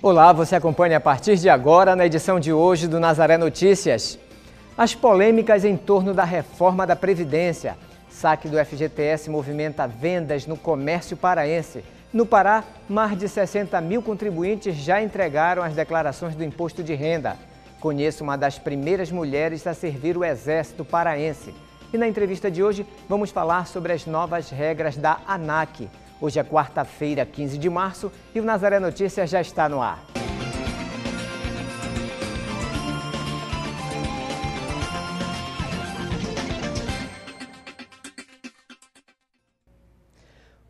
Olá, você acompanha a partir de agora na edição de hoje do Nazaré Notícias. As polêmicas em torno da reforma da Previdência. Saque do FGTS movimenta vendas no comércio paraense. No Pará, mais de 60 mil contribuintes já entregaram as declarações do imposto de renda. Conheço uma das primeiras mulheres a servir o Exército Paraense. E na entrevista de hoje, vamos falar sobre as novas regras da ANAC. Hoje é quarta-feira, 15 de março, e o Nazaré Notícias já está no ar.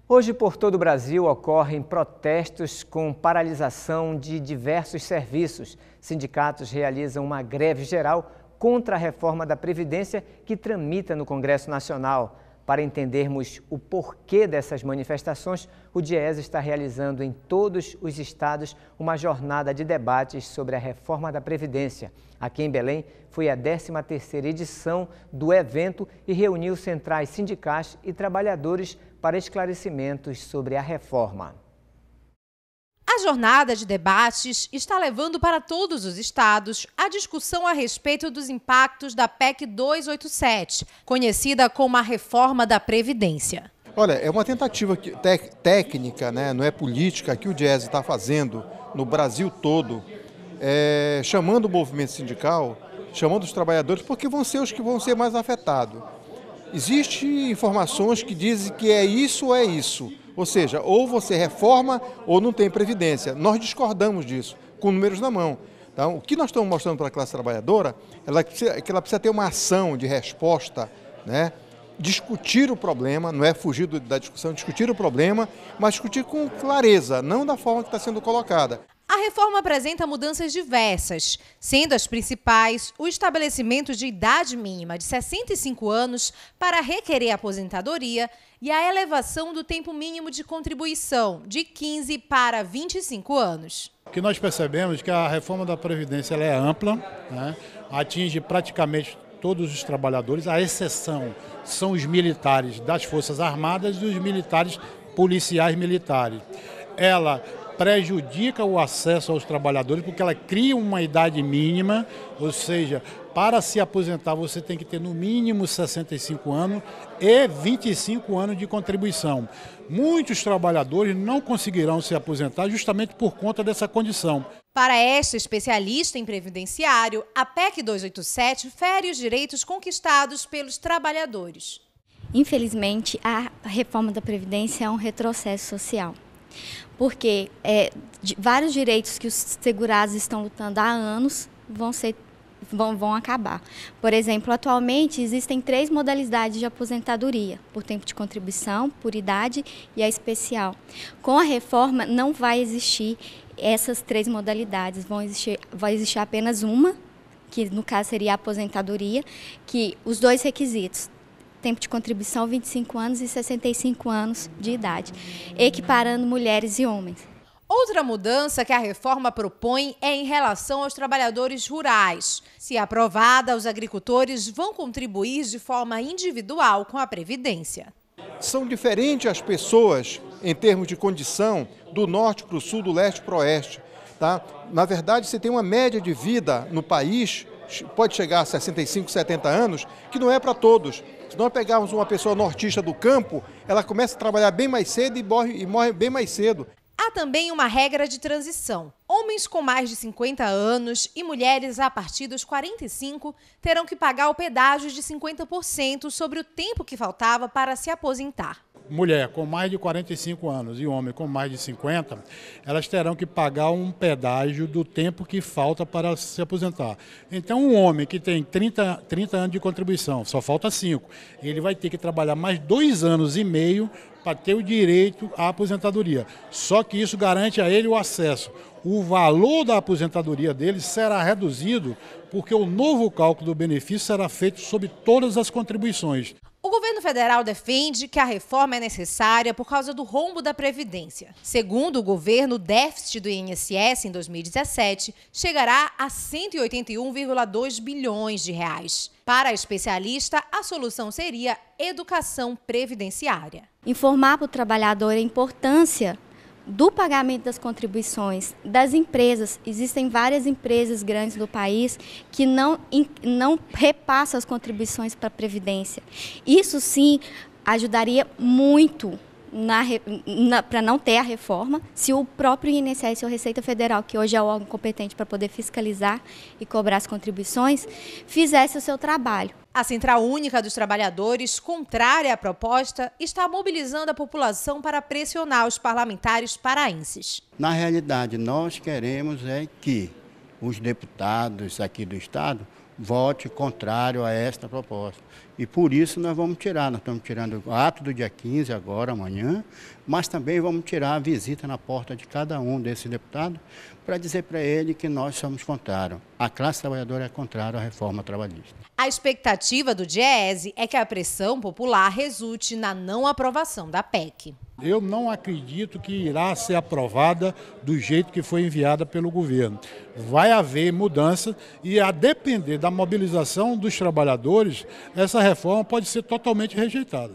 Hoje, por todo o Brasil, ocorrem protestos com paralisação de diversos serviços. Sindicatos realizam uma greve geral contra a reforma da Previdência que tramita no Congresso Nacional. Para entendermos o porquê dessas manifestações, o DIES está realizando em todos os estados uma jornada de debates sobre a reforma da Previdência. Aqui em Belém, foi a 13ª edição do evento e reuniu centrais sindicais e trabalhadores para esclarecimentos sobre a reforma. A jornada de debates está levando para todos os estados a discussão a respeito dos impactos da PEC 287, conhecida como a reforma da Previdência. Olha, é uma tentativa técnica, né, não é política, que o Diese está fazendo no Brasil todo, é, chamando o movimento sindical, chamando os trabalhadores, porque vão ser os que vão ser mais afetados. Existem informações que dizem que é isso ou é isso. Ou seja, ou você reforma ou não tem previdência. Nós discordamos disso, com números na mão. Então, o que nós estamos mostrando para a classe trabalhadora ela é que ela precisa ter uma ação de resposta, né? discutir o problema, não é fugir da discussão, discutir o problema, mas discutir com clareza, não da forma que está sendo colocada. A reforma apresenta mudanças diversas, sendo as principais o estabelecimento de idade mínima de 65 anos para requerer aposentadoria e a elevação do tempo mínimo de contribuição de 15 para 25 anos. O que nós percebemos é que a reforma da Previdência é ampla, né? atinge praticamente todos os trabalhadores, a exceção são os militares das Forças Armadas e os militares policiais militares. Ela prejudica o acesso aos trabalhadores, porque ela cria uma idade mínima, ou seja, para se aposentar você tem que ter no mínimo 65 anos e 25 anos de contribuição. Muitos trabalhadores não conseguirão se aposentar justamente por conta dessa condição. Para esta especialista em previdenciário, a PEC 287 fere os direitos conquistados pelos trabalhadores. Infelizmente, a reforma da Previdência é um retrocesso social. Porque é, de, vários direitos que os segurados estão lutando há anos vão ser Vão, vão, acabar. Por exemplo, atualmente existem três modalidades de aposentadoria: por tempo de contribuição, por idade e a especial. Com a reforma, não vai existir essas três modalidades, vão existir, vai existir apenas uma, que no caso seria a aposentadoria, que os dois requisitos, tempo de contribuição 25 anos e 65 anos de idade, equiparando mulheres e homens. Outra mudança que a reforma propõe é em relação aos trabalhadores rurais. Se aprovada, os agricultores vão contribuir de forma individual com a Previdência. São diferentes as pessoas em termos de condição do norte para o sul, do leste para o oeste. Tá? Na verdade, você tem uma média de vida no país, pode chegar a 65, 70 anos, que não é para todos. Se nós pegarmos uma pessoa nortista do campo, ela começa a trabalhar bem mais cedo e morre, e morre bem mais cedo. Há também uma regra de transição. Homens com mais de 50 anos e mulheres a partir dos 45 terão que pagar o pedágio de 50% sobre o tempo que faltava para se aposentar mulher com mais de 45 anos e homem com mais de 50, elas terão que pagar um pedágio do tempo que falta para se aposentar. Então, um homem que tem 30, 30 anos de contribuição, só falta 5, ele vai ter que trabalhar mais dois anos e meio para ter o direito à aposentadoria. Só que isso garante a ele o acesso. O valor da aposentadoria dele será reduzido porque o novo cálculo do benefício será feito sobre todas as contribuições. O governo federal defende que a reforma é necessária por causa do rombo da Previdência. Segundo o governo, o déficit do INSS em 2017 chegará a 181,2 bilhões de reais. Para a especialista, a solução seria educação previdenciária. Informar para o trabalhador a importância do pagamento das contribuições das empresas. Existem várias empresas grandes do país que não, não repassam as contribuições para a Previdência. Isso sim ajudaria muito para não ter a reforma, se o próprio INSS ou Receita Federal, que hoje é o órgão competente para poder fiscalizar e cobrar as contribuições, fizesse o seu trabalho. A Central Única dos Trabalhadores, contrária à proposta, está mobilizando a população para pressionar os parlamentares paraenses. Na realidade, nós queremos é que os deputados aqui do Estado vote contrário a esta proposta. E por isso nós vamos tirar, nós estamos tirando o ato do dia 15 agora, amanhã, mas também vamos tirar a visita na porta de cada um desse deputado para dizer para ele que nós somos contrários. A classe trabalhadora é contrária à reforma trabalhista. A expectativa do DIEESE é que a pressão popular resulte na não aprovação da PEC. Eu não acredito que irá ser aprovada do jeito que foi enviada pelo governo. Vai haver mudança e, a depender da mobilização dos trabalhadores, essa reforma pode ser totalmente rejeitada.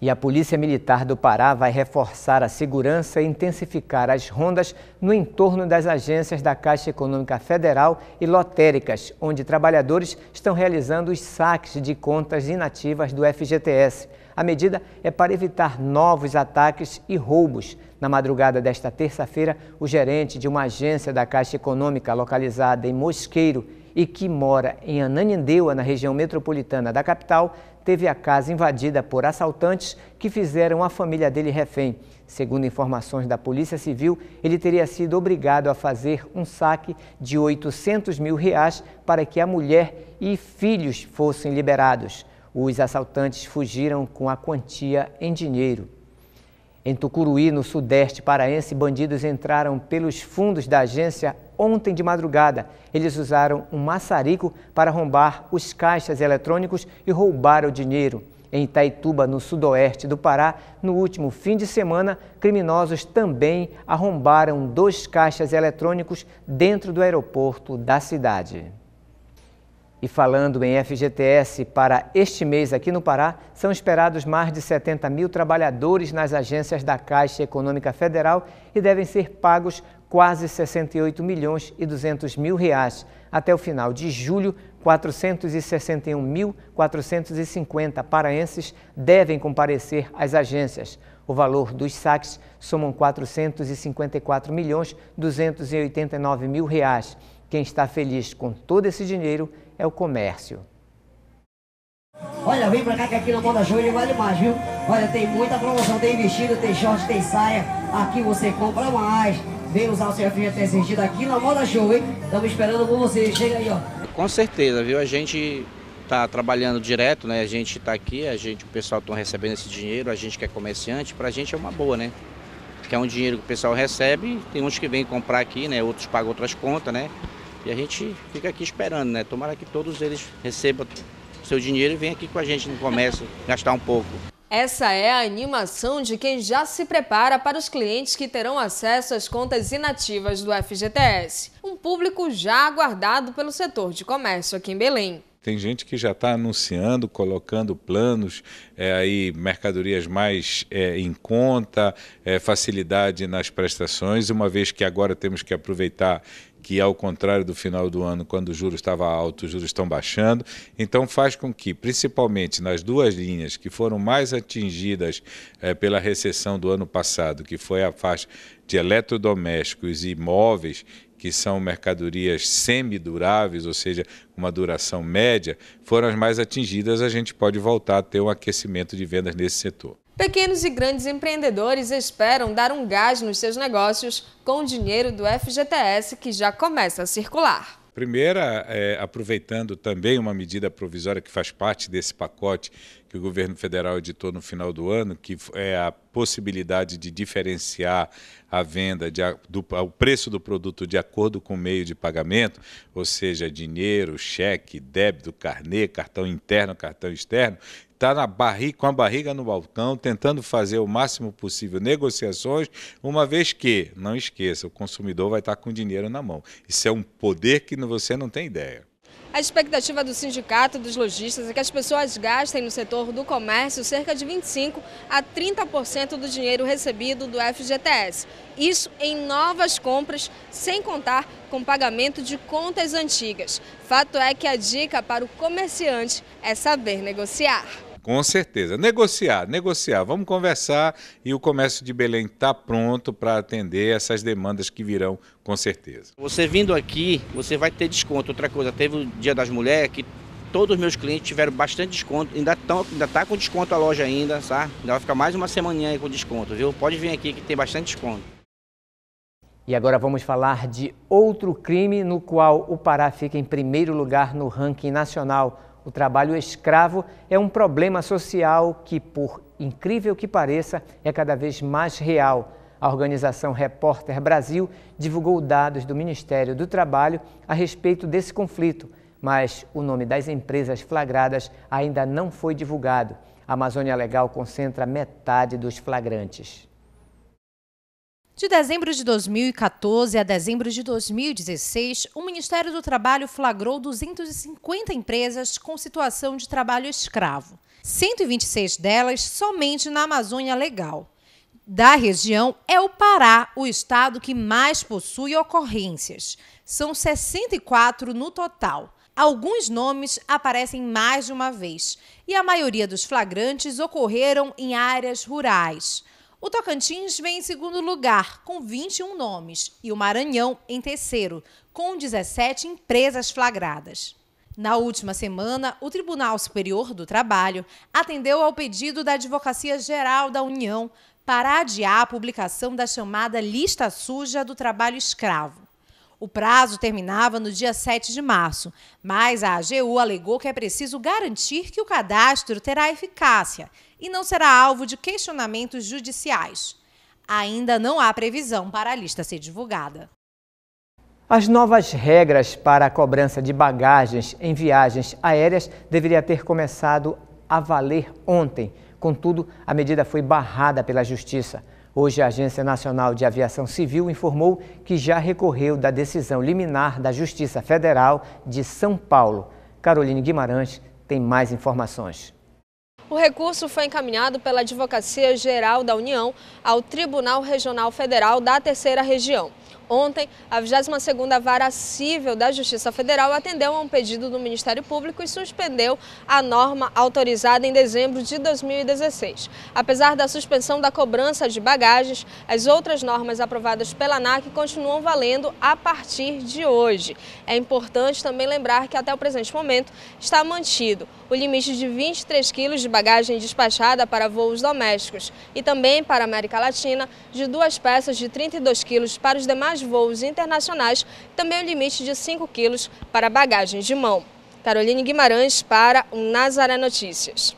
E a Polícia Militar do Pará vai reforçar a segurança e intensificar as rondas no entorno das agências da Caixa Econômica Federal e lotéricas, onde trabalhadores estão realizando os saques de contas inativas do FGTS. A medida é para evitar novos ataques e roubos. Na madrugada desta terça-feira, o gerente de uma agência da Caixa Econômica localizada em Mosqueiro e que mora em Ananindeua, na região metropolitana da capital, teve a casa invadida por assaltantes que fizeram a família dele refém. Segundo informações da Polícia Civil, ele teria sido obrigado a fazer um saque de 800 mil reais para que a mulher e filhos fossem liberados. Os assaltantes fugiram com a quantia em dinheiro. Em Tucuruí, no sudeste paraense, bandidos entraram pelos fundos da agência ontem de madrugada. Eles usaram um maçarico para arrombar os caixas eletrônicos e roubar o dinheiro. Em Itaituba, no sudoeste do Pará, no último fim de semana, criminosos também arrombaram dois caixas eletrônicos dentro do aeroporto da cidade. E falando em FGTS, para este mês aqui no Pará, são esperados mais de 70 mil trabalhadores nas agências da Caixa Econômica Federal e devem ser pagos quase 68 milhões e 200 mil reais. Até o final de julho, 461.450 paraenses devem comparecer às agências. O valor dos saques somam 454 milhões 289 mil reais. Quem está feliz com todo esse dinheiro é o comércio. Olha, vem pra cá que aqui na Moda Show ele vale mais, viu? Olha, tem muita promoção, tem vestido, tem short, tem saia. Aqui você compra mais. Vem usar o seu FGTS sentido aqui na Moda Show, hein? Estamos esperando por você. Chega aí, ó. Com certeza, viu? A gente está trabalhando direto, né? A gente está aqui, a gente, o pessoal está recebendo esse dinheiro, a gente que é comerciante, pra gente é uma boa, né? Que é um dinheiro que o pessoal recebe, tem uns que vêm comprar aqui, né? Outros pagam outras contas, né? E a gente fica aqui esperando, né? Tomara que todos eles recebam seu dinheiro e venham aqui com a gente no comércio gastar um pouco. Essa é a animação de quem já se prepara para os clientes que terão acesso às contas inativas do FGTS, um público já aguardado pelo setor de comércio aqui em Belém. Tem gente que já está anunciando, colocando planos, é, aí mercadorias mais é, em conta, é, facilidade nas prestações, uma vez que agora temos que aproveitar que ao contrário do final do ano, quando o juro estava alto, os juros estão baixando. Então faz com que, principalmente nas duas linhas que foram mais atingidas é, pela recessão do ano passado, que foi a faixa de eletrodomésticos e imóveis, que são mercadorias semiduráveis, ou seja, uma duração média, foram as mais atingidas, a gente pode voltar a ter um aquecimento de vendas nesse setor. Pequenos e grandes empreendedores esperam dar um gás nos seus negócios com o dinheiro do FGTS que já começa a circular. Primeira, é, aproveitando também uma medida provisória que faz parte desse pacote que o governo federal editou no final do ano, que é a possibilidade de diferenciar a venda, de, do, o preço do produto de acordo com o meio de pagamento, ou seja, dinheiro, cheque, débito, carnê, cartão interno, cartão externo está na barriga, com a barriga no balcão, tentando fazer o máximo possível negociações, uma vez que, não esqueça, o consumidor vai estar tá com dinheiro na mão. Isso é um poder que você não tem ideia. A expectativa do sindicato dos lojistas é que as pessoas gastem no setor do comércio cerca de 25 a 30% do dinheiro recebido do FGTS. Isso em novas compras, sem contar com pagamento de contas antigas. Fato é que a dica para o comerciante é saber negociar. Com certeza. Negociar, negociar. Vamos conversar e o comércio de Belém está pronto para atender essas demandas que virão, com certeza. Você vindo aqui, você vai ter desconto. Outra coisa, teve o Dia das Mulheres que todos os meus clientes tiveram bastante desconto. Ainda está ainda tá com desconto a loja ainda, sabe? Ainda vai ficar mais uma semaninha aí com desconto, viu? Pode vir aqui que tem bastante desconto. E agora vamos falar de outro crime no qual o Pará fica em primeiro lugar no ranking nacional o trabalho escravo é um problema social que, por incrível que pareça, é cada vez mais real. A organização Repórter Brasil divulgou dados do Ministério do Trabalho a respeito desse conflito, mas o nome das empresas flagradas ainda não foi divulgado. A Amazônia Legal concentra metade dos flagrantes. De dezembro de 2014 a dezembro de 2016, o Ministério do Trabalho flagrou 250 empresas com situação de trabalho escravo, 126 delas somente na Amazônia Legal. Da região é o Pará, o estado que mais possui ocorrências. São 64 no total. Alguns nomes aparecem mais de uma vez e a maioria dos flagrantes ocorreram em áreas rurais. O Tocantins vem em segundo lugar, com 21 nomes, e o Maranhão em terceiro, com 17 empresas flagradas. Na última semana, o Tribunal Superior do Trabalho atendeu ao pedido da Advocacia Geral da União para adiar a publicação da chamada Lista Suja do Trabalho Escravo. O prazo terminava no dia 7 de março, mas a AGU alegou que é preciso garantir que o cadastro terá eficácia e não será alvo de questionamentos judiciais. Ainda não há previsão para a lista ser divulgada. As novas regras para a cobrança de bagagens em viagens aéreas deveria ter começado a valer ontem. Contudo, a medida foi barrada pela Justiça. Hoje, a Agência Nacional de Aviação Civil informou que já recorreu da decisão liminar da Justiça Federal de São Paulo. Caroline Guimarães tem mais informações. O recurso foi encaminhado pela Advocacia Geral da União ao Tribunal Regional Federal da Terceira Região. Ontem, a 22ª Vara Cível da Justiça Federal atendeu a um pedido do Ministério Público e suspendeu a norma autorizada em dezembro de 2016. Apesar da suspensão da cobrança de bagagens, as outras normas aprovadas pela ANAC continuam valendo a partir de hoje. É importante também lembrar que até o presente momento está mantido o limite de 23 quilos de bagagem despachada para voos domésticos e também para a América Latina de duas peças de 32 quilos para os demais apenas voos internacionais, também o limite de 5 quilos para bagagens de mão. Caroline Guimarães para o Nazaré Notícias.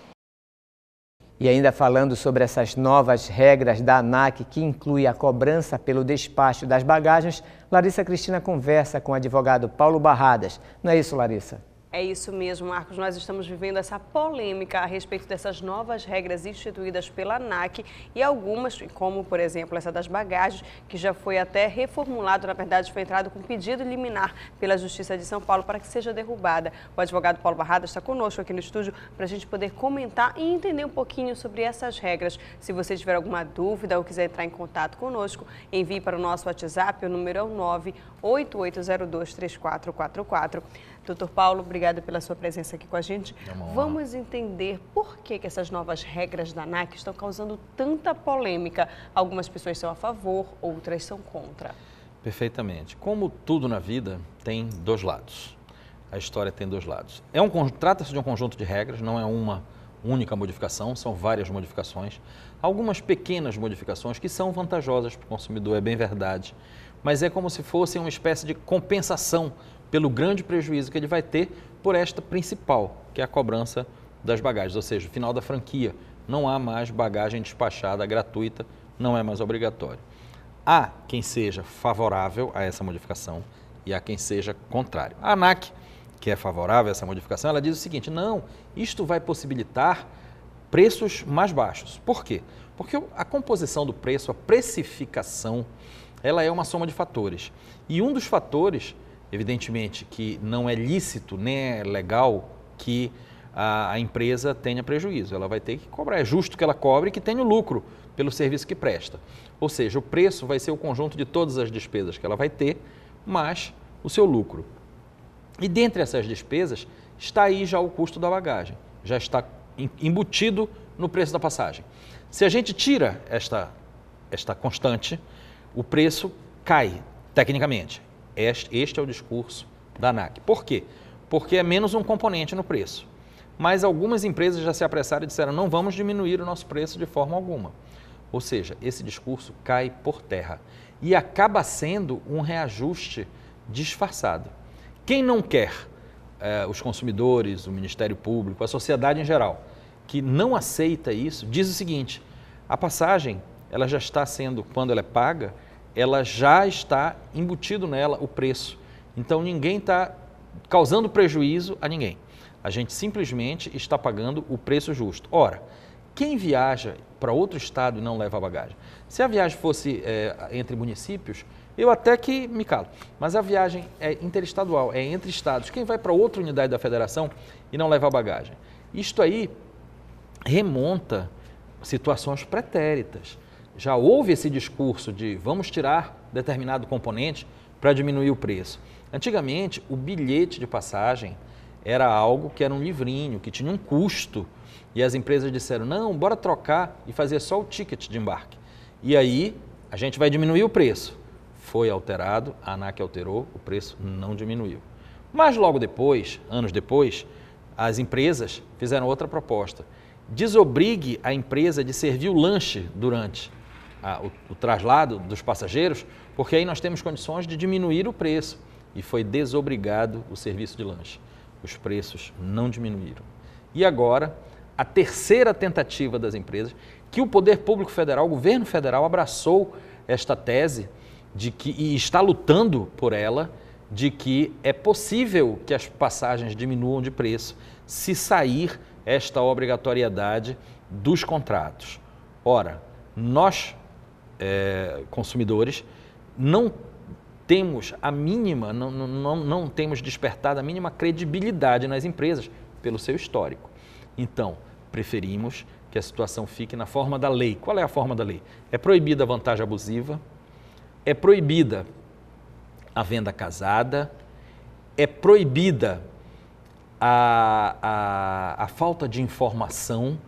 E ainda falando sobre essas novas regras da ANAC, que inclui a cobrança pelo despacho das bagagens, Larissa Cristina conversa com o advogado Paulo Barradas. Não é isso, Larissa? É isso mesmo, Marcos. Nós estamos vivendo essa polêmica a respeito dessas novas regras instituídas pela ANAC e algumas, como por exemplo essa das bagagens, que já foi até reformulado, na verdade foi entrado com pedido liminar pela Justiça de São Paulo para que seja derrubada. O advogado Paulo Barrada está conosco aqui no estúdio para a gente poder comentar e entender um pouquinho sobre essas regras. Se você tiver alguma dúvida ou quiser entrar em contato conosco, envie para o nosso WhatsApp, o número é o 988023444. Doutor Paulo, obrigado pela sua presença aqui com a gente. É Vamos entender por que, que essas novas regras da ANAC estão causando tanta polêmica. Algumas pessoas são a favor, outras são contra. Perfeitamente. Como tudo na vida, tem dois lados. A história tem dois lados. É um, Trata-se de um conjunto de regras, não é uma única modificação, são várias modificações. Algumas pequenas modificações que são vantajosas para o consumidor, é bem verdade. Mas é como se fosse uma espécie de compensação pelo grande prejuízo que ele vai ter por esta principal, que é a cobrança das bagagens, ou seja, o final da franquia. Não há mais bagagem despachada gratuita, não é mais obrigatório. Há quem seja favorável a essa modificação e há quem seja contrário. A ANAC, que é favorável a essa modificação, ela diz o seguinte: não, isto vai possibilitar preços mais baixos. Por quê? Porque a composição do preço, a precificação, ela é uma soma de fatores. E um dos fatores Evidentemente que não é lícito nem é legal que a, a empresa tenha prejuízo, ela vai ter que cobrar. É justo que ela cobre que tenha o lucro pelo serviço que presta. Ou seja, o preço vai ser o conjunto de todas as despesas que ela vai ter, mais o seu lucro. E dentre essas despesas está aí já o custo da bagagem, já está embutido no preço da passagem. Se a gente tira esta, esta constante, o preço cai, tecnicamente. Este, este é o discurso da ANAC. Por quê? Porque é menos um componente no preço. Mas algumas empresas já se apressaram e disseram: não vamos diminuir o nosso preço de forma alguma. Ou seja, esse discurso cai por terra e acaba sendo um reajuste disfarçado. Quem não quer, eh, os consumidores, o Ministério Público, a sociedade em geral, que não aceita isso, diz o seguinte: a passagem ela já está sendo, quando ela é paga, ela já está embutido nela o preço. Então ninguém está causando prejuízo a ninguém. A gente simplesmente está pagando o preço justo. Ora, quem viaja para outro estado e não leva bagagem? Se a viagem fosse é, entre municípios, eu até que me calo. Mas a viagem é interestadual, é entre estados. Quem vai para outra unidade da federação e não leva bagagem? Isto aí remonta situações pretéritas já houve esse discurso de vamos tirar determinado componente para diminuir o preço. Antigamente, o bilhete de passagem era algo que era um livrinho, que tinha um custo, e as empresas disseram: não, bora trocar e fazer só o ticket de embarque. E aí a gente vai diminuir o preço. Foi alterado, a ANAC alterou, o preço não diminuiu. Mas logo depois, anos depois, as empresas fizeram outra proposta. Desobrigue a empresa de servir o lanche durante a, o, o traslado dos passageiros, porque aí nós temos condições de diminuir o preço. E foi desobrigado o serviço de lanche. Os preços não diminuíram. E agora, a terceira tentativa das empresas, que o Poder Público Federal, o governo federal, abraçou esta tese de que, e está lutando por ela, de que é possível que as passagens diminuam de preço se sair esta obrigatoriedade dos contratos. Ora, nós é, consumidores, não temos a mínima, não, não, não temos despertado a mínima credibilidade nas empresas pelo seu histórico. Então, preferimos que a situação fique na forma da lei. Qual é a forma da lei? É proibida a vantagem abusiva, é proibida a venda casada, é proibida a, a, a falta de informação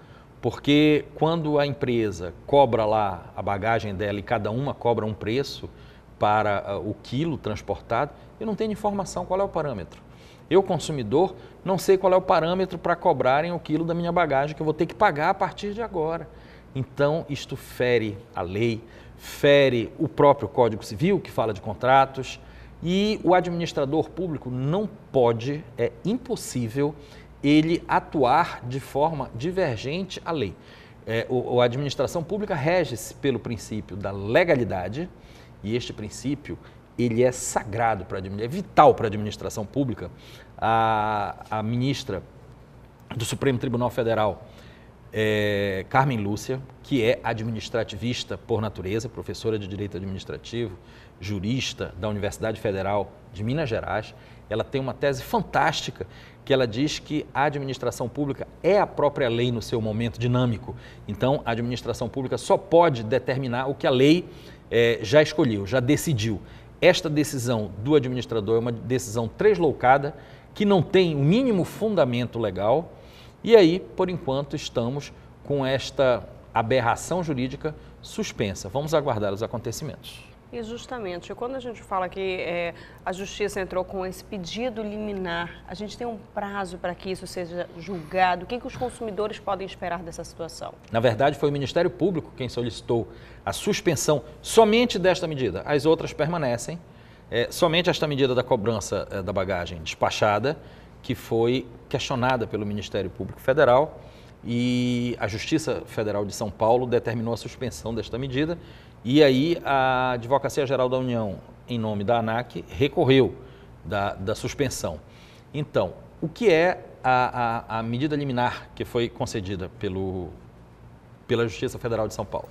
porque quando a empresa cobra lá a bagagem dela e cada uma cobra um preço para ah, o quilo transportado, eu não tenho informação qual é o parâmetro. Eu, consumidor, não sei qual é o parâmetro para cobrarem o quilo da minha bagagem que eu vou ter que pagar a partir de agora. Então, isto fere a lei, fere o próprio Código Civil, que fala de contratos, e o administrador público não pode, é impossível ele atuar de forma divergente à lei. É, o, a administração pública rege-se pelo princípio da legalidade e este princípio ele é sagrado para é vital para a administração pública. A, a ministra do Supremo Tribunal Federal, é, Carmen Lúcia, que é administrativista por natureza, professora de direito administrativo, jurista da Universidade Federal de Minas Gerais, ela tem uma tese fantástica que ela diz que a administração pública é a própria lei no seu momento dinâmico. Então, a administração pública só pode determinar o que a lei é, já escolheu, já decidiu. Esta decisão do administrador é uma decisão tresloucada que não tem o mínimo fundamento legal. E aí, por enquanto, estamos com esta aberração jurídica suspensa. Vamos aguardar os acontecimentos. E justamente, quando a gente fala que é, a justiça entrou com esse pedido liminar, a gente tem um prazo para que isso seja julgado? O que, que os consumidores podem esperar dessa situação? Na verdade, foi o Ministério Público quem solicitou a suspensão somente desta medida. As outras permanecem. É, somente esta medida da cobrança é, da bagagem despachada, que foi questionada pelo Ministério Público Federal e a Justiça Federal de São Paulo determinou a suspensão desta medida e aí a Advocacia Geral da União, em nome da ANAC, recorreu da, da suspensão. Então, o que é a, a, a, medida liminar que foi concedida pelo, pela Justiça Federal de São Paulo?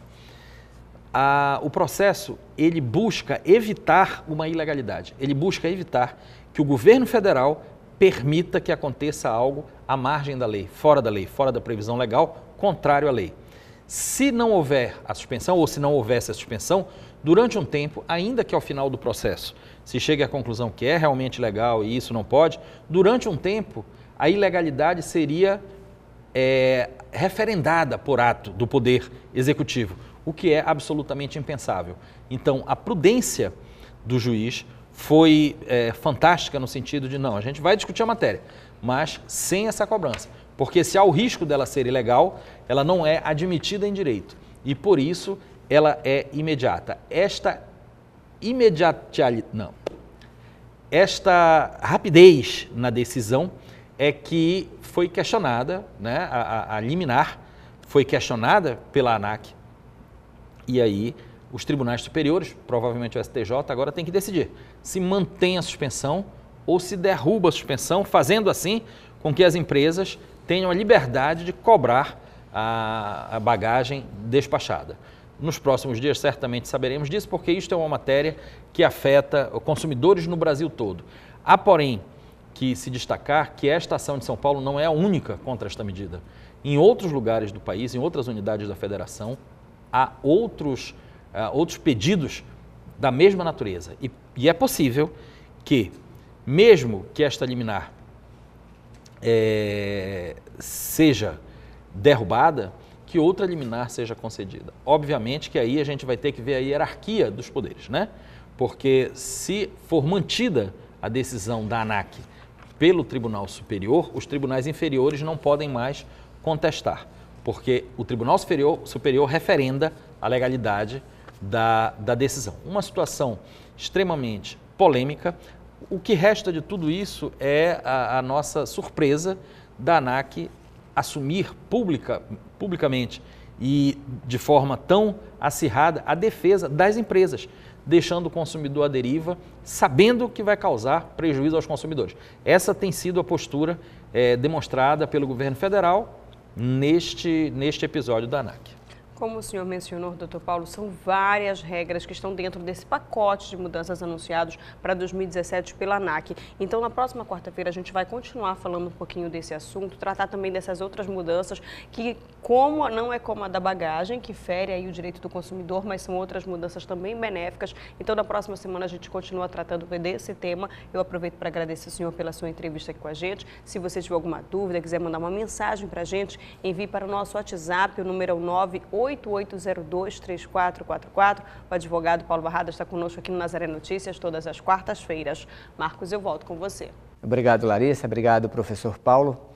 A, o processo, ele busca evitar uma ilegalidade, ele busca evitar que o governo federal permita que aconteça algo à margem da lei, fora da lei, fora da previsão legal, contrário à lei. Se não houver a suspensão, ou se não houvesse a suspensão, durante um tempo, ainda que ao final do processo se chegue à conclusão que é realmente legal e isso não pode, durante um tempo a ilegalidade seria é, referendada por ato do Poder Executivo, o que é absolutamente impensável. Então, a prudência do juiz foi é, fantástica no sentido de: não, a gente vai discutir a matéria, mas sem essa cobrança. Porque se há o risco dela ser ilegal, ela não é admitida em direito. E por isso ela é imediata. Esta imediatalidade, não. Esta rapidez na decisão é que foi questionada, né, a, a, a liminar foi questionada pela ANAC. E aí os tribunais superiores, provavelmente o STJ, agora tem que decidir se mantém a suspensão ou se derruba a suspensão, fazendo assim com que as empresas tenham a liberdade de cobrar a, a bagagem despachada. Nos próximos dias, certamente saberemos disso, porque isto é uma matéria que afeta consumidores no Brasil todo. Há, porém, que se destacar que esta ação de São Paulo não é a única contra esta medida. Em outros lugares do país, em outras unidades da federação, há outros, outros pedidos da mesma natureza. E, e é possível que, mesmo que esta liminar é, seja derrubada, que outra liminar seja concedida. Obviamente que aí a gente vai ter que ver a hierarquia dos poderes, né? Porque se for mantida a decisão da ANAC pelo Tribunal Superior, os tribunais inferiores não podem mais contestar, porque o Tribunal Superior, superior referenda a legalidade da, da decisão. Uma situação extremamente polêmica, o que resta de tudo isso é a, a nossa surpresa da ANAC assumir publica, publicamente e de forma tão acirrada a defesa das empresas, deixando o consumidor à deriva, sabendo que vai causar prejuízo aos consumidores. Essa tem sido a postura é, demonstrada pelo governo federal neste, neste episódio da ANAC. Como o senhor mencionou, doutor Paulo, são várias regras que estão dentro desse pacote de mudanças anunciados para 2017 pela ANAC. Então, na próxima quarta-feira, a gente vai continuar falando um pouquinho desse assunto, tratar também dessas outras mudanças que, como não é como a da bagagem, que fere aí o direito do consumidor, mas são outras mudanças também benéficas. Então, na próxima semana, a gente continua tratando desse tema. Eu aproveito para agradecer o senhor pela sua entrevista aqui com a gente. Se você tiver alguma dúvida, quiser mandar uma mensagem para a gente, envie para o nosso WhatsApp, o número é o 98 8802-3444. O advogado Paulo Barrada está conosco aqui no Nazaré Notícias todas as quartas-feiras. Marcos, eu volto com você. Obrigado, Larissa. Obrigado, professor Paulo.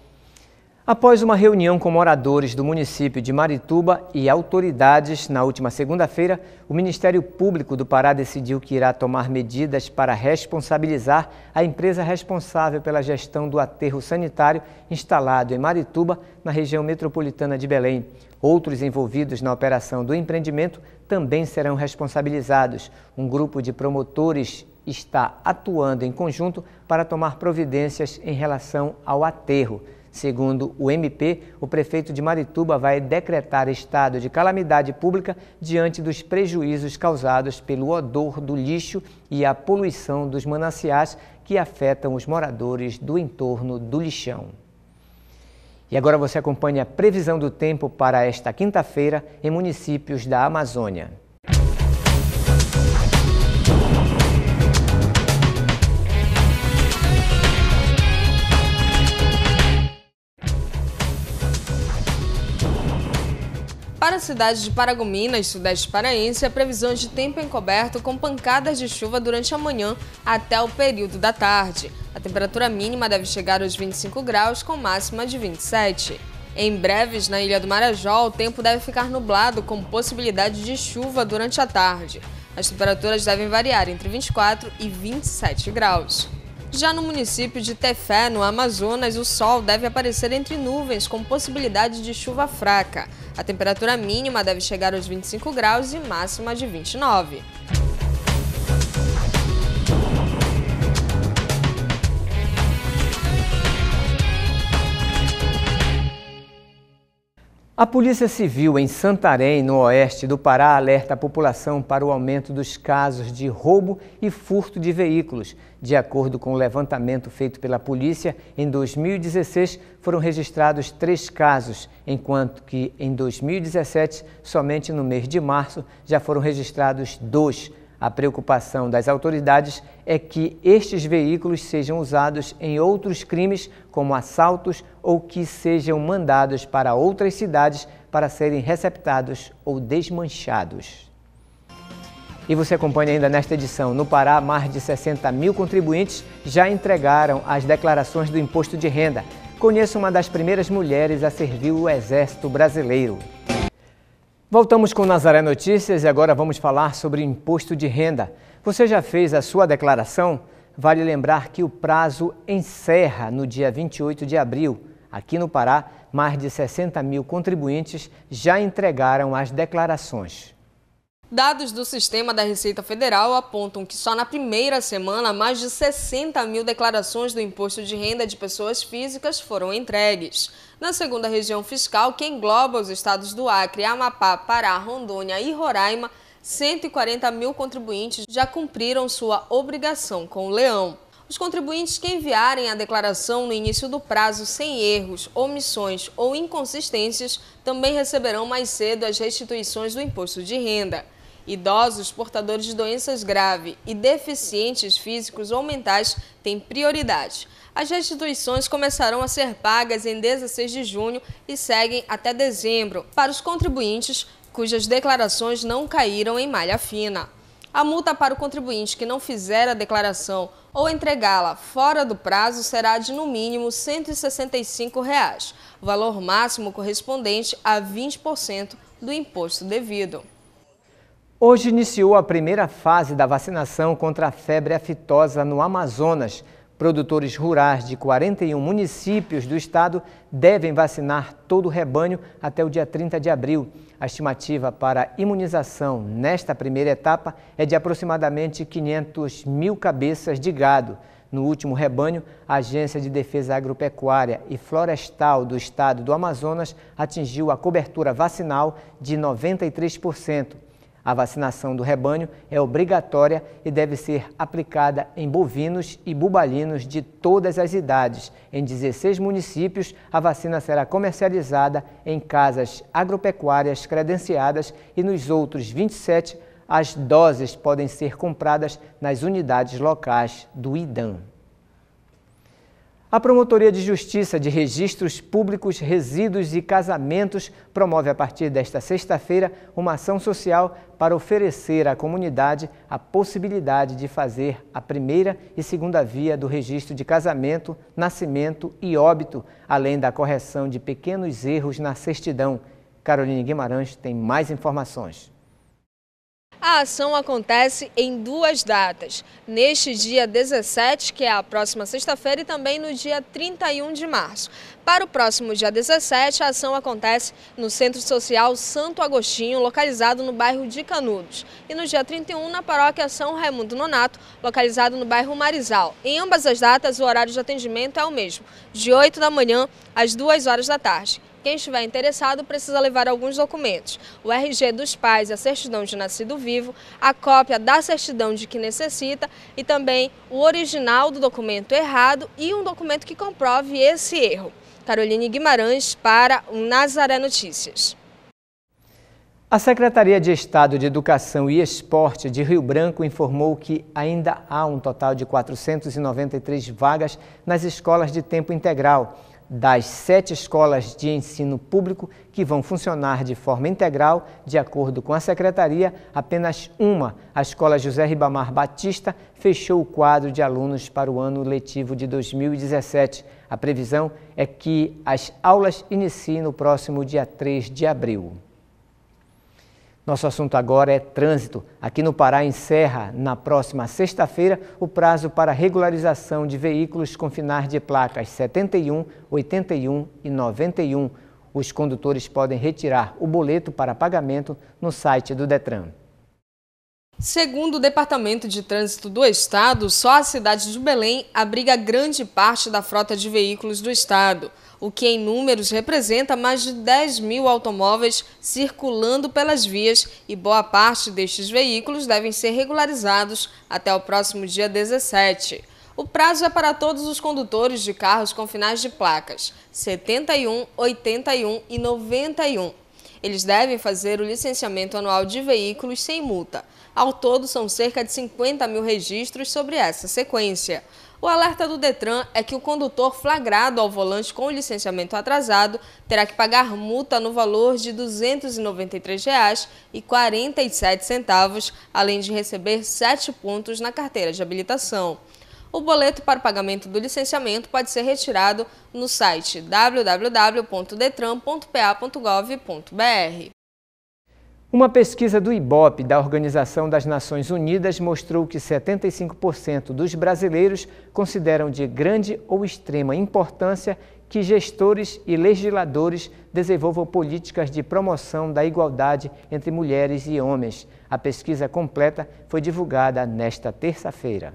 Após uma reunião com moradores do município de Marituba e autoridades na última segunda-feira, o Ministério Público do Pará decidiu que irá tomar medidas para responsabilizar a empresa responsável pela gestão do aterro sanitário instalado em Marituba, na região metropolitana de Belém. Outros envolvidos na operação do empreendimento também serão responsabilizados. Um grupo de promotores está atuando em conjunto para tomar providências em relação ao aterro. Segundo o MP, o prefeito de Marituba vai decretar estado de calamidade pública diante dos prejuízos causados pelo odor do lixo e a poluição dos mananciais que afetam os moradores do entorno do lixão. E agora você acompanha a previsão do tempo para esta quinta-feira em municípios da Amazônia. Para a cidade de Paragominas, sudeste paraense, há previsões de tempo encoberto com pancadas de chuva durante a manhã até o período da tarde. A temperatura mínima deve chegar aos 25 graus, com máxima de 27. Em breves, na Ilha do Marajó, o tempo deve ficar nublado com possibilidade de chuva durante a tarde. As temperaturas devem variar entre 24 e 27 graus. Já no município de Tefé, no Amazonas, o sol deve aparecer entre nuvens, com possibilidade de chuva fraca. A temperatura mínima deve chegar aos 25 graus e máxima de 29. A Polícia Civil em Santarém, no oeste do Pará, alerta a população para o aumento dos casos de roubo e furto de veículos. De acordo com o levantamento feito pela polícia, em 2016 foram registrados três casos, enquanto que em 2017, somente no mês de março, já foram registrados dois casos a preocupação das autoridades é que estes veículos sejam usados em outros crimes, como assaltos, ou que sejam mandados para outras cidades para serem receptados ou desmanchados. E você acompanha ainda nesta edição. No Pará, mais de 60 mil contribuintes já entregaram as declarações do imposto de renda. Conheça uma das primeiras mulheres a servir o Exército Brasileiro. Voltamos com Nazaré Notícias e agora vamos falar sobre imposto de renda. Você já fez a sua declaração? Vale lembrar que o prazo encerra no dia 28 de abril. Aqui no Pará, mais de 60 mil contribuintes já entregaram as declarações. Dados do Sistema da Receita Federal apontam que só na primeira semana mais de 60 mil declarações do imposto de renda de pessoas físicas foram entregues. Na segunda região fiscal, que engloba os estados do Acre, Amapá, Pará, Rondônia e Roraima, 140 mil contribuintes já cumpriram sua obrigação com o leão. Os contribuintes que enviarem a declaração no início do prazo sem erros, omissões ou inconsistências também receberão mais cedo as restituições do imposto de renda. Idosos portadores de doenças graves e deficientes físicos ou mentais têm prioridade. As restituições começarão a ser pagas em 16 de junho e seguem até dezembro para os contribuintes cujas declarações não caíram em malha fina. A multa para o contribuinte que não fizer a declaração ou entregá-la fora do prazo será de no mínimo R$ 165,00, reais, valor máximo correspondente a 20% do imposto devido. Hoje iniciou a primeira fase da vacinação contra a febre aftosa no Amazonas. Produtores rurais de 41 municípios do estado devem vacinar todo o rebanho até o dia 30 de abril. A estimativa para imunização nesta primeira etapa é de aproximadamente 500 mil cabeças de gado. No último rebanho, a Agência de Defesa Agropecuária e Florestal do estado do Amazonas atingiu a cobertura vacinal de 93%. A vacinação do rebanho é obrigatória e deve ser aplicada em bovinos e bubalinos de todas as idades. Em 16 municípios, a vacina será comercializada em casas agropecuárias credenciadas e nos outros 27, as doses podem ser compradas nas unidades locais do IDAM. A Promotoria de Justiça de Registros Públicos, Resíduos e Casamentos promove a partir desta sexta-feira uma ação social para oferecer à comunidade a possibilidade de fazer a primeira e segunda via do registro de casamento, nascimento e óbito, além da correção de pequenos erros na certidão. Caroline Guimarães tem mais informações. A ação acontece em duas datas, neste dia 17, que é a próxima sexta-feira, e também no dia 31 de março. Para o próximo dia 17, a ação acontece no Centro Social Santo Agostinho, localizado no bairro de Canudos, e no dia 31 na paróquia São Raimundo Nonato, localizado no bairro Marizal. Em ambas as datas, o horário de atendimento é o mesmo, de 8 da manhã às 2 horas da tarde. Quem estiver interessado precisa levar alguns documentos: o RG dos pais, a certidão de nascido vivo, a cópia da certidão de que necessita e também o original do documento errado e um documento que comprove esse erro. Caroline Guimarães para o Nazaré Notícias. A Secretaria de Estado de Educação e Esporte de Rio Branco informou que ainda há um total de 493 vagas nas escolas de tempo integral das sete escolas de ensino público que vão funcionar de forma integral, de acordo com a secretaria, apenas uma, a Escola José Ribamar Batista, fechou o quadro de alunos para o ano letivo de 2017. A previsão é que as aulas iniciem no próximo dia 3 de abril. Nosso assunto agora é trânsito. Aqui no Pará encerra, na próxima sexta-feira, o prazo para regularização de veículos com finais de placas 71, 81 e 91. Os condutores podem retirar o boleto para pagamento no site do Detran. Segundo o Departamento de Trânsito do Estado, só a cidade de Belém abriga grande parte da frota de veículos do Estado, o que em números representa mais de 10 mil automóveis circulando pelas vias e boa parte destes veículos devem ser regularizados até o próximo dia 17. O prazo é para todos os condutores de carros com finais de placas 71, 81 e 91. Eles devem fazer o licenciamento anual de veículos sem multa ao todo, são cerca de 50 mil registros sobre essa sequência. O alerta do Detran é que o condutor flagrado ao volante com licenciamento atrasado terá que pagar multa no valor de R$ 293,47, além de receber sete pontos na carteira de habilitação. O boleto para o pagamento do licenciamento pode ser retirado no site www.detran.pa.gov.br. Uma pesquisa do IBOP, da Organização das Nações Unidas, mostrou que 75% dos brasileiros consideram de grande ou extrema importância que gestores e legisladores desenvolvam políticas de promoção da igualdade entre mulheres e homens. A pesquisa completa foi divulgada nesta terça-feira.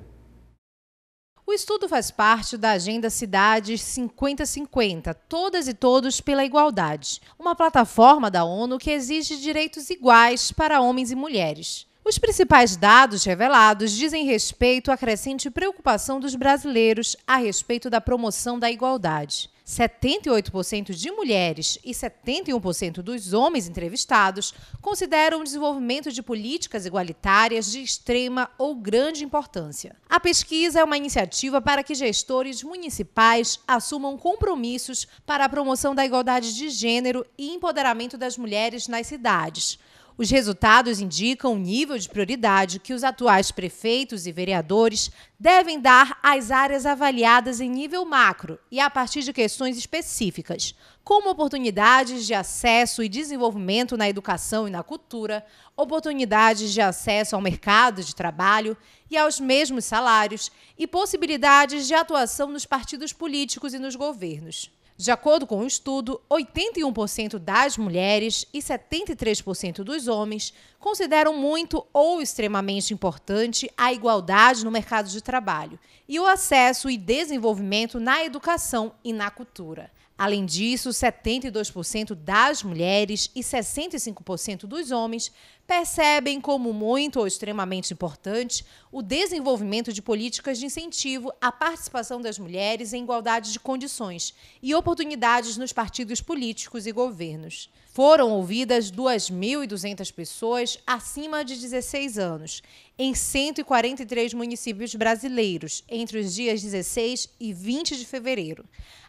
O estudo faz parte da Agenda Cidades 5050, Todas e Todos pela Igualdade, uma plataforma da ONU que exige direitos iguais para homens e mulheres. Os principais dados revelados dizem respeito à crescente preocupação dos brasileiros a respeito da promoção da igualdade. 78% de mulheres e 71% dos homens entrevistados consideram o desenvolvimento de políticas igualitárias de extrema ou grande importância. A pesquisa é uma iniciativa para que gestores municipais assumam compromissos para a promoção da igualdade de gênero e empoderamento das mulheres nas cidades os resultados indicam o nível de prioridade que os atuais prefeitos e vereadores devem dar às áreas avaliadas em nível macro e a partir de questões específicas, como oportunidades de acesso e desenvolvimento na educação e na cultura, oportunidades de acesso ao mercado de trabalho e aos mesmos salários e possibilidades de atuação nos partidos políticos e nos governos. De acordo com o um estudo, 81% das mulheres e 73% dos homens consideram muito ou extremamente importante a igualdade no mercado de trabalho e o acesso e desenvolvimento na educação e na cultura. Além disso, 72% das mulheres e 65% dos homens percebem como muito ou extremamente importante o desenvolvimento de políticas de incentivo à participação das mulheres em igualdade de condições e oportunidades nos partidos políticos e governos. Foram ouvidas 2.200 pessoas acima de 16 anos, em 143 municípios brasileiros, entre os dias 16 e 20 de fevereiro.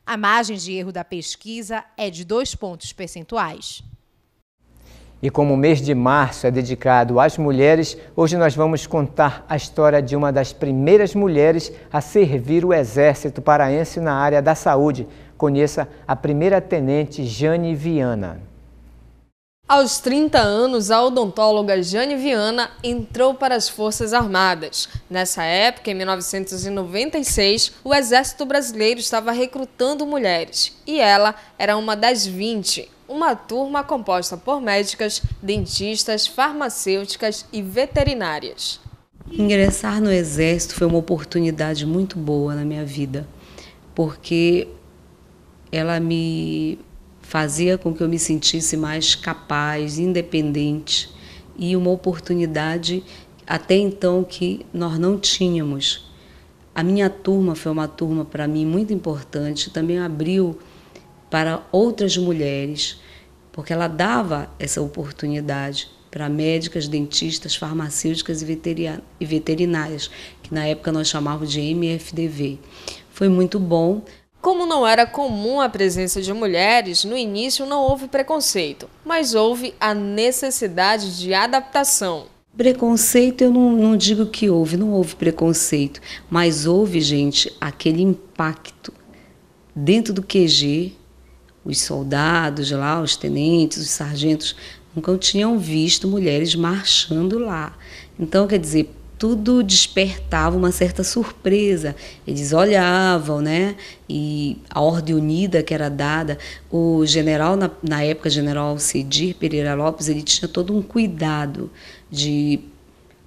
A margem de erro da pesquisa é de dois pontos percentuais. E como o mês de março é dedicado às mulheres, hoje nós vamos contar a história de uma das primeiras mulheres a servir o Exército Paraense na área da saúde. Conheça a primeira tenente Jane Viana. Aos 30 anos, a odontóloga Jane Viana entrou para as Forças Armadas. Nessa época, em 1996, o Exército Brasileiro estava recrutando mulheres e ela era uma das 20, uma turma composta por médicas, dentistas, farmacêuticas e veterinárias. Ingressar no Exército foi uma oportunidade muito boa na minha vida, porque ela me fazia com que eu me sentisse mais capaz, independente e uma oportunidade até então que nós não tínhamos. A minha turma foi uma turma para mim muito importante, também abriu para outras mulheres, porque ela dava essa oportunidade para médicas, dentistas, farmacêuticas e veterinárias, que na época nós chamávamos de MFDV. Foi muito bom. Como não era comum a presença de mulheres, no início não houve preconceito, mas houve a necessidade de adaptação. Preconceito, eu não, não digo que houve, não houve preconceito, mas houve, gente, aquele impacto dentro do QG, os soldados lá, os tenentes, os sargentos, nunca tinham visto mulheres marchando lá. Então, quer dizer, tudo despertava uma certa surpresa. Eles olhavam, né? E a ordem unida que era dada, o general na, na época, general Cidir Pereira Lopes, ele tinha todo um cuidado de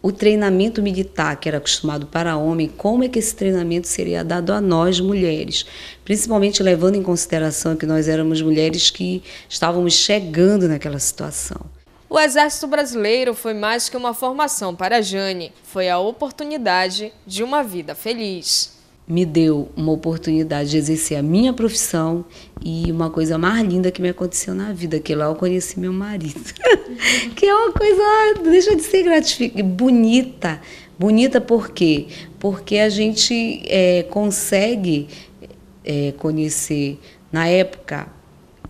o treinamento militar que era acostumado para homem, como é que esse treinamento seria dado a nós mulheres, principalmente levando em consideração que nós éramos mulheres que estávamos chegando naquela situação. O Exército Brasileiro foi mais que uma formação para Jane, foi a oportunidade de uma vida feliz me deu uma oportunidade de exercer a minha profissão e uma coisa mais linda que me aconteceu na vida, que é lá eu conheci meu marido. que é uma coisa, deixa de ser gratificante, bonita. Bonita por quê? Porque a gente é, consegue é, conhecer, na época,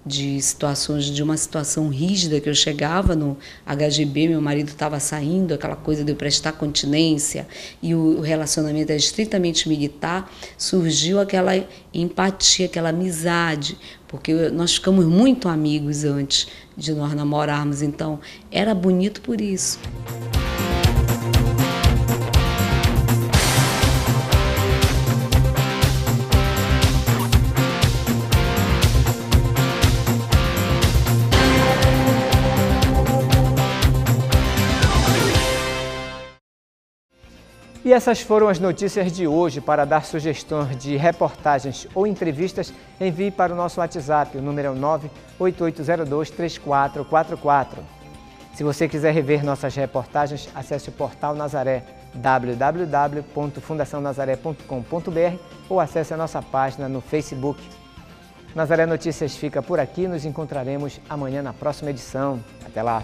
de situações, de uma situação rígida que eu chegava no HGB, meu marido estava saindo, aquela coisa de eu prestar continência e o relacionamento é estritamente militar, surgiu aquela empatia, aquela amizade, porque nós ficamos muito amigos antes de nós namorarmos, então era bonito por isso. E essas foram as notícias de hoje. Para dar sugestões de reportagens ou entrevistas, envie para o nosso WhatsApp, o número é 988023444. Se você quiser rever nossas reportagens, acesse o portal Nazaré, www.fundacionazaré.com.br ou acesse a nossa página no Facebook. Nazaré Notícias fica por aqui, nos encontraremos amanhã na próxima edição. Até lá!